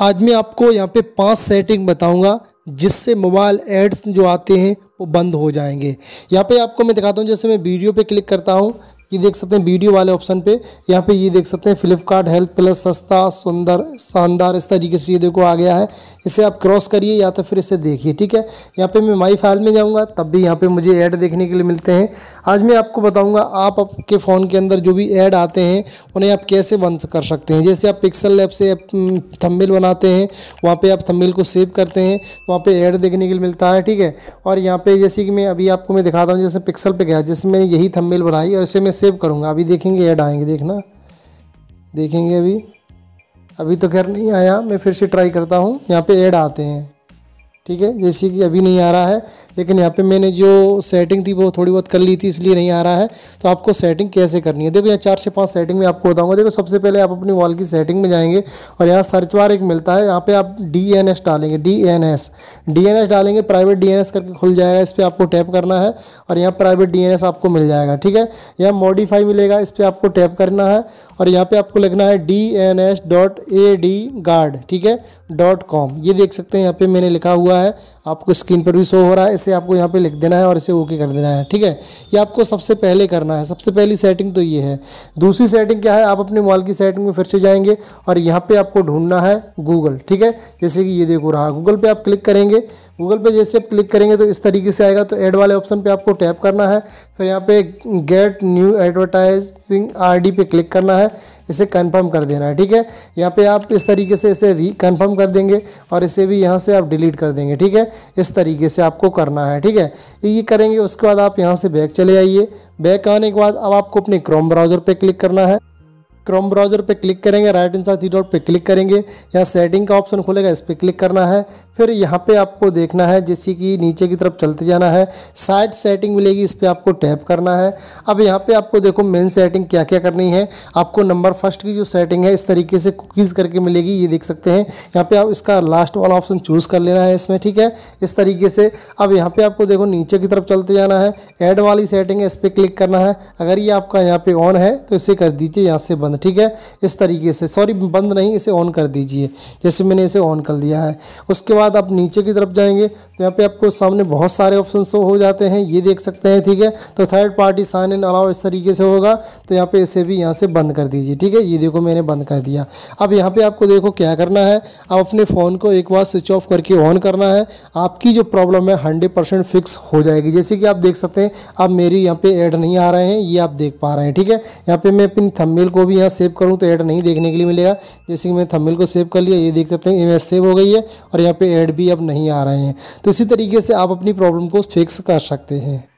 आज मैं आपको यहाँ पे पांच सेटिंग बताऊंगा जिससे मोबाइल एड्स जो आते हैं वो बंद हो जाएंगे यहाँ पे आपको मैं दिखाता हूँ जैसे मैं वीडियो पे क्लिक करता हूँ ये देख सकते हैं वीडियो वाले ऑप्शन पे यहाँ पे ये देख सकते हैं फ्लिपकार्ट हेल्थ प्लस सस्ता सुंदर शानदार इस तरीके से ये देखो आ गया है इसे आप क्रॉस करिए या तो फिर इसे देखिए ठीक है यहाँ पे मैं माई फाइल में जाऊँगा तब भी यहाँ पर मुझे ऐड देखने के लिए मिलते हैं आज मैं आपको बताऊँगा आप आपके फ़ोन के अंदर जो भी ऐड आते हैं उन्हें आप कैसे बंद कर सकते हैं जैसे आप पिक्सल लैब से थम्बिल बनाते हैं वहाँ पर आप थम्बिल को सेव करते हैं वहाँ पर ऐड देखने के लिए मिलता है ठीक है और यहाँ पर जैसे कि मैं अभी आपको मैं दिखाता हूँ जैसे पिक्सल पर गया जैसे मैंने यही थम्बिल बनाई और इसे मैं सेव करूँगा अभी देखेंगे ऐड आएंगे देखना देखेंगे अभी अभी तो खैर नहीं आया मैं फिर से ट्राई करता हूँ यहाँ पे ऐड आते हैं ठीक है जैसे कि अभी नहीं आ रहा है लेकिन यहाँ पे मैंने जो सेटिंग थी वो थोड़ी बहुत कर ली थी इसलिए नहीं आ रहा है तो आपको सेटिंग कैसे करनी है देखो यहाँ चार से पांच सेटिंग में आपको बताऊंगा देखो सबसे पहले आप अपनी वॉल की सेटिंग में जाएंगे और यहाँ सर्च बार एक मिलता है यहाँ पे आप डी एन एस डालेंगे D N S D N S डालेंगे प्राइवेट डी एन एस करके खुल जाएगा इस पर आपको टैप करना है और यहाँ प्राइवेट डी एन एस आपको मिल जाएगा ठीक है यहाँ मॉडिफाई मिलेगा इस पर आपको टैप करना है और यहाँ पे आपको लिखना है D N S dot A D guard ठीक है डॉट कॉम ये देख सकते हैं यहाँ पे मैंने लिखा हुआ है आपको स्क्रीन पर भी शो हो रहा है इसे आपको यहाँ पे लिख देना है और इसे ओके कर देना है ठीक है ये आपको सबसे पहले करना है सबसे पहली सेटिंग तो ये है दूसरी सेटिंग क्या है आप अपने मोबाइल की सेटिंग में फिर से जाएंगे और यहाँ पर आपको ढूंढना है गूगल ठीक है जैसे कि ये देखो रहा गूगल पर आप क्लिक करेंगे गूगल पे जैसे आप क्लिक करेंगे तो इस तरीके से आएगा तो एड वाले ऑप्शन पर आपको टैप करना है फिर यहाँ पे गेट न्यू एडवर्टाइजिंग आर पे क्लिक करना है है इसे कन्फर्म कर देना है ठीक है यहाँ पे आप इस तरीके से इसे री कन्फर्म कर देंगे और इसे भी यहाँ से आप डिलीट कर देंगे ठीक है इस तरीके से आपको करना है ठीक है ये करेंगे उसके बाद आप यहाँ से बैक चले आइए बैक आने के बाद अब आपको अपने क्रोम ब्राउज़र पर क्लिक करना है क्रोम ब्राउजर पे क्लिक करेंगे right in side three dot पे क्लिक करेंगे यहाँ सेटिंग का ऑप्शन खुलेगा इस पर क्लिक करना है फिर यहाँ पे आपको देखना है जैसे कि नीचे की तरफ चलते जाना है साइड सेटिंग मिलेगी इस पर आपको टैप करना है अब यहाँ पे आपको देखो मेन सेटिंग क्या क्या करनी है आपको नंबर फर्स्ट की जो सेटिंग है इस तरीके से कुकीज़ करके मिलेगी ये देख सकते हैं यहाँ पे आप इसका लास्ट वाला ऑप्शन चूज़ कर लेना है इसमें ठीक है इस तरीके से अब यहाँ पर आपको देखो नीचे की तरफ चलते जाना है एड वाली सेटिंग है इस पर क्लिक करना है अगर ये आपका यहाँ पर ऑन है तो इसे कर दीजिए यहाँ से बंद ठीक है इस तरीके से सॉरी बंद नहीं इसे ऑन कर दीजिए जैसे मैंने इसे ऑन कर दिया है उसके बाद आप नीचे की तरफ जाएंगे तो यहाँ पे आपको सामने बहुत सारे ऑप्शन शो हो जाते हैं ये देख सकते हैं ठीक है तो third party sign in allow इस तरीके से होगा तो यहाँ पे इसे भी यहाँ से बंद कर दीजिए ठीक है ये देखो मैंने बंद कर दिया अब यहाँ पे आपको देखो क्या करना है आप अपने फ़ोन को एक बार स्विच ऑफ करके ऑन करना है आपकी जो प्रॉब्लम है हंड्रेड परसेंट फिक्स हो जाएगी जैसे कि आप देख सकते हैं अब मेरी यहाँ पे ऐड नहीं आ रहे हैं ये आप देख पा रहे हैं ठीक है यहाँ पे मैं अपनी थम्मेल को भी यहाँ सेव करूँ तो ऐड नहीं देखने के लिए मिलेगा जैसे कि मैं थंबनेल को सेव कर लिया ये देख सकते हैं इमेज सेव हो गई है और यहाँ पर ऐड भी अब नहीं आ रहे हैं तो इसी तरीके से आप अपनी प्रॉब्लम को फिक्स कर सकते हैं